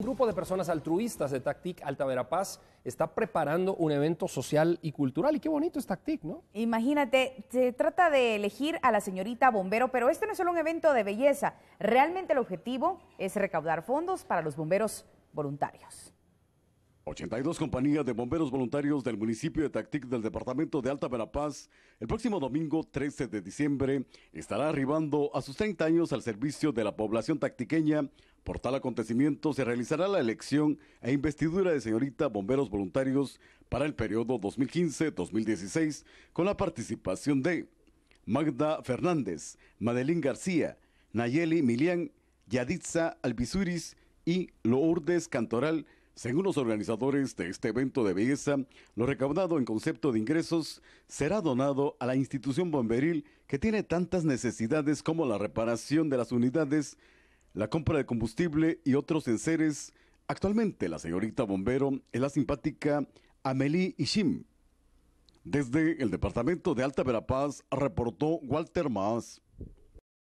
Un grupo de personas altruistas de Tactic Altaverapaz está preparando un evento social y cultural. Y qué bonito es Tactic, ¿no? Imagínate, se trata de elegir a la señorita bombero, pero este no es solo un evento de belleza. Realmente el objetivo es recaudar fondos para los bomberos voluntarios. 82 compañías de bomberos voluntarios del municipio de Tactic del departamento de Alta Verapaz, el próximo domingo 13 de diciembre, estará arribando a sus 30 años al servicio de la población tactiqueña. Por tal acontecimiento se realizará la elección e investidura de señorita bomberos voluntarios para el periodo 2015-2016 con la participación de Magda Fernández, Madeline García, Nayeli Milian, Yaditza Albizuris y Lourdes Cantoral, según los organizadores de este evento de belleza, lo recaudado en concepto de ingresos será donado a la institución bomberil que tiene tantas necesidades como la reparación de las unidades, la compra de combustible y otros enseres. Actualmente la señorita bombero es la simpática Amelie Ishim. Desde el departamento de Alta Verapaz reportó Walter Maas.